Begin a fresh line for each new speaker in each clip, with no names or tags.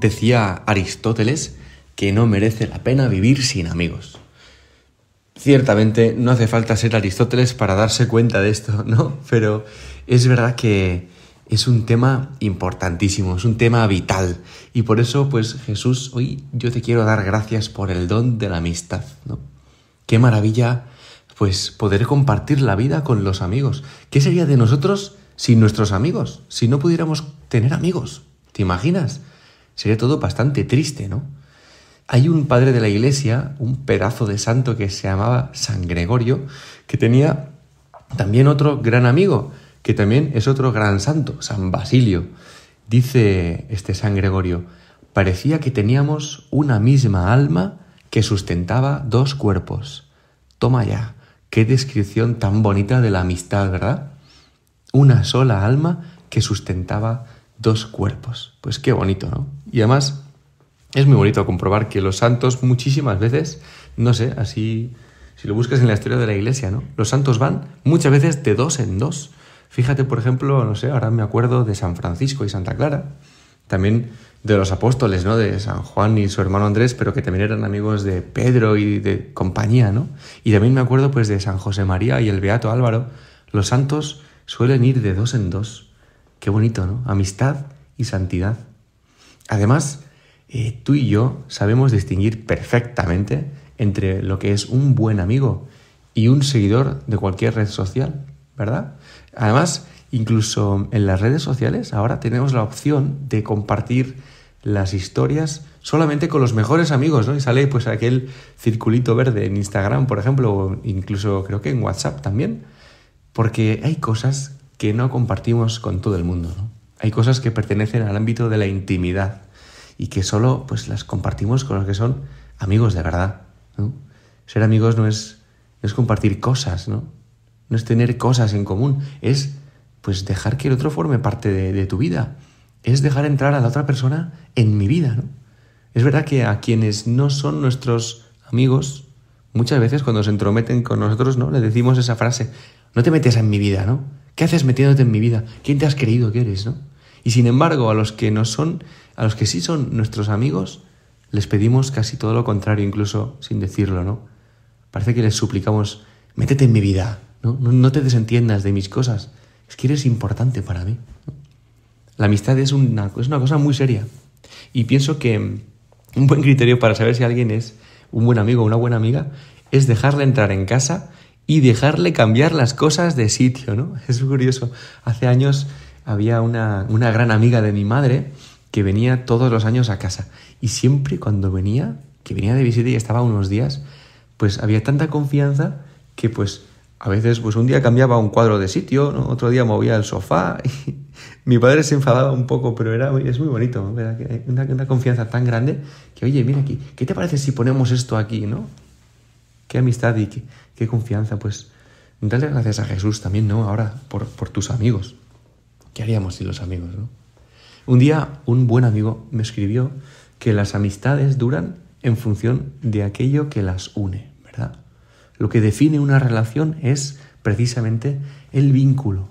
Decía Aristóteles que no merece la pena vivir sin amigos. Ciertamente no hace falta ser Aristóteles para darse cuenta de esto, ¿no? Pero es verdad que es un tema importantísimo, es un tema vital. Y por eso, pues Jesús, hoy yo te quiero dar gracias por el don de la amistad, Qué maravilla, pues poder compartir la vida con los amigos. ¿Qué sería de nosotros sin nuestros amigos? Si no pudiéramos tener amigos, ¿te imaginas? Sería todo bastante triste, ¿no? Hay un padre de la iglesia, un pedazo de santo que se llamaba San Gregorio, que tenía también otro gran amigo, que también es otro gran santo, San Basilio. Dice este San Gregorio, parecía que teníamos una misma alma que sustentaba dos cuerpos. Toma ya, qué descripción tan bonita de la amistad, ¿verdad? Una sola alma que sustentaba dos cuerpos. Pues qué bonito, ¿no? Y además es muy bonito comprobar que los santos muchísimas veces, no sé, así, si lo buscas en la historia de la iglesia, ¿no? Los santos van muchas veces de dos en dos. Fíjate, por ejemplo, no sé, ahora me acuerdo de San Francisco y Santa Clara, también de los apóstoles, ¿no? De San Juan y su hermano Andrés, pero que también eran amigos de Pedro y de compañía, ¿no? Y también me acuerdo pues de San José María y el Beato Álvaro. Los santos suelen ir de dos en dos. Qué bonito, ¿no? Amistad y santidad. Además, eh, tú y yo sabemos distinguir perfectamente entre lo que es un buen amigo y un seguidor de cualquier red social, ¿verdad? Además, incluso en las redes sociales ahora tenemos la opción de compartir las historias solamente con los mejores amigos, ¿no? Y sale pues aquel circulito verde en Instagram, por ejemplo, o incluso creo que en WhatsApp también, porque hay cosas que no compartimos con todo el mundo. Hay cosas que pertenecen al ámbito de la intimidad y que solo pues, las compartimos con los que son amigos de verdad. Ser amigos no es, es compartir cosas, ¿no? es tener cosas en común, es pues dejar que el otro forme parte de, tu vida, es dejar entrar a la otra persona en mi vida. Es verdad que a quienes no son nuestros amigos, muchas veces cuando se entrometen con nosotros, ¿no? Le decimos esa frase, no te metes en mi vida, ¿no? ¿Qué haces metiéndote en mi vida? ¿Quién te has creído que eres, no? Y sin embargo, a los que no son, a los que sí son nuestros amigos, les pedimos casi todo lo contrario, incluso sin decirlo, ¿no? Parece que les suplicamos, métete en mi vida, ¿no? te desentiendas de mis cosas, es que eres importante para mí. La amistad es una, es una cosa muy seria. Y pienso que mm, un buen criterio para saber si alguien es un buen amigo o una buena amiga es dejarle entrar en casa y dejarle cambiar las cosas de sitio, ¿no? Es curioso. Hace años había una, gran amiga de mi madre que venía todos los años a casa y siempre cuando venía, que venía de visita y estaba unos días, pues había tanta confianza que pues a veces pues un día cambiaba un cuadro de sitio, otro día movía el sofá. Y mi padre se enfadaba un poco, pero era, es muy bonito, ¿verdad? Eh, una, confianza tan grande que, oye, mira aquí, ¿qué te parece si ponemos esto aquí? ¿no? qué amistad y qué, confianza. Pues dale gracias a Jesús también, ¿no? Ahora por, tus amigos. ¿Qué haríamos sin los amigos, no? Un día un buen amigo me escribió que las amistades duran en función de aquello que las une, ¿verdad? Lo que define una relación es precisamente el vínculo.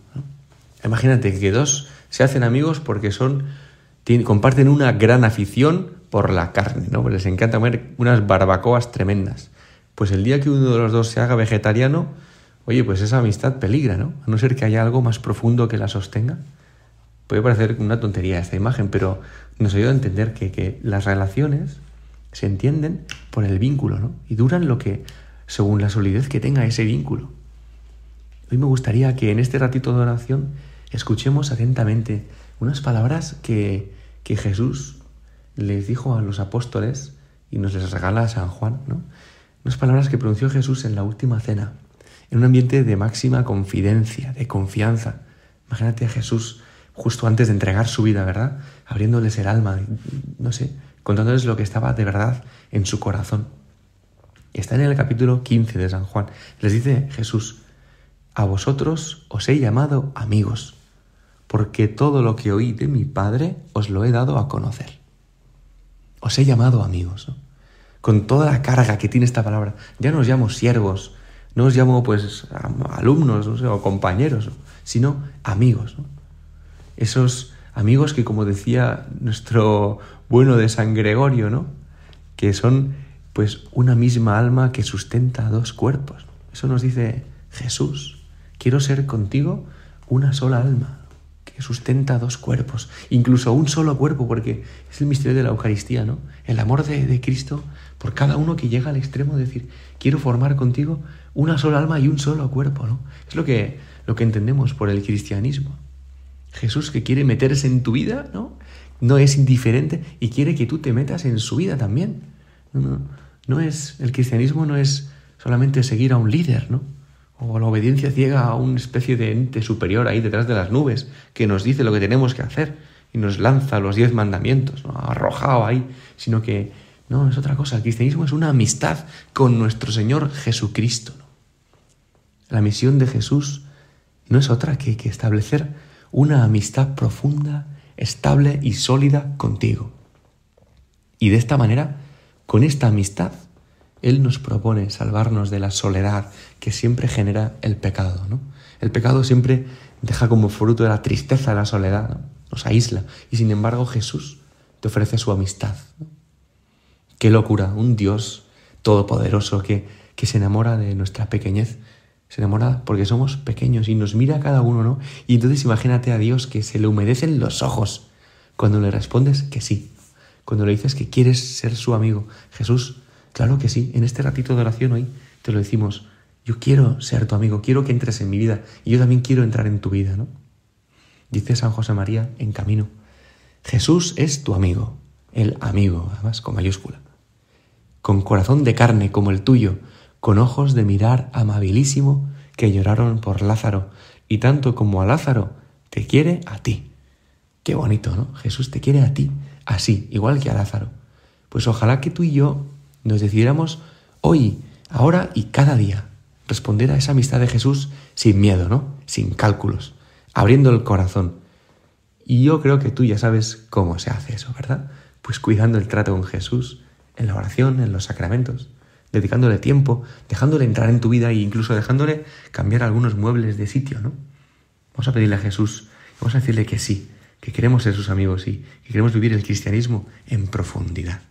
Imagínate que dos se hacen amigos porque son comparten una gran afición por la carne, ¿no? Pues les encanta comer unas barbacoas tremendas. Pues el día que uno de los dos se haga vegetariano, oye, pues esa amistad peligra, ¿no? A no ser que haya algo más profundo que la sostenga. Puede parecer una tontería esta imagen, pero nos ayuda a entender que, las relaciones se entienden por el vínculo, ¿no? Y duran lo que, según la solidez que tenga ese vínculo. Hoy me gustaría que en este ratito de oración escuchemos atentamente unas palabras que, que Jesús les dijo a los apóstoles y nos les regala a San Juan, ¿no? Unas palabras que pronunció Jesús en la última cena, en un ambiente de máxima confidencia, de confianza. Imagínate a Jesús justo antes de entregar su vida, ¿verdad? Abriéndoles el alma, no sé, contándoles lo que estaba de verdad en su corazón. Está en el capítulo 15 de San Juan. Les dice Jesús, a vosotros os he llamado amigos, porque todo lo que oí de mi Padre os lo he dado a conocer. Os he llamado amigos con toda la carga que tiene esta palabra. Ya no os llamo siervos, no os llamo pues alumnos o compañeros, sino amigos. Esos amigos que, como decía nuestro bueno de San Gregorio, ¿no? que son pues una misma alma que sustenta dos cuerpos. Eso nos dice Jesús. Quiero ser contigo una sola alma que sustenta dos cuerpos, incluso un solo cuerpo, porque es el misterio de la Eucaristía, ¿no? El amor de, Cristo por cada uno que llega al extremo de decir, quiero formar contigo una sola alma y un solo cuerpo, ¿no? Es lo que, lo que entendemos por el cristianismo. Jesús que quiere meterse en tu vida, ¿no? No es indiferente y quiere que tú te metas en su vida también. no es, el cristianismo no es solamente seguir a un líder, ¿no? o la obediencia ciega a una especie de ente superior ahí detrás de las nubes que nos dice lo que tenemos que hacer y nos lanza los diez mandamientos, arrojado ahí, sino que no, es otra cosa. El cristianismo es una amistad con nuestro Señor Jesucristo. La misión de Jesús no es otra que, que establecer una amistad profunda, estable y sólida contigo. Y de esta manera, con esta amistad, Él nos propone salvarnos de la soledad, que siempre genera el pecado. ¿no? El pecado siempre deja como fruto de la tristeza, la soledad, nos aísla. Y sin embargo Jesús te ofrece su amistad. Qué locura, un Dios todopoderoso que, se enamora de nuestra pequeñez, se enamora porque somos pequeños y nos mira a cada uno, ¿no? Y entonces imagínate a Dios que se le humedecen los ojos cuando le respondes que sí, cuando le dices que quieres ser su amigo. Jesús, claro que sí, en este ratito de oración hoy te lo decimos, yo quiero ser tu amigo, quiero que entres en mi vida y yo también quiero entrar en tu vida, ¿no? Dice San José María en camino. Jesús es tu amigo, el amigo, además con mayúscula, con corazón de carne como el tuyo, con ojos de mirar amabilísimo que lloraron por Lázaro, y tanto como a Lázaro, te quiere a ti. Qué bonito, ¿no? Jesús te quiere a ti, así, igual que a Lázaro. Pues ojalá que tú y yo nos decidiéramos hoy, ahora y cada día responder a esa amistad de Jesús sin miedo, ¿no? Sin cálculos, abriendo el corazón. Y yo creo que tú ya sabes cómo se hace eso, ¿verdad? Pues cuidando el trato con Jesús, en la oración, en los sacramentos, dedicándole tiempo, dejándole entrar en tu vida e incluso dejándole cambiar algunos muebles de sitio, ¿no? Vamos a pedirle a Jesús, vamos a decirle que sí, que queremos ser sus amigos y que queremos vivir el cristianismo en profundidad.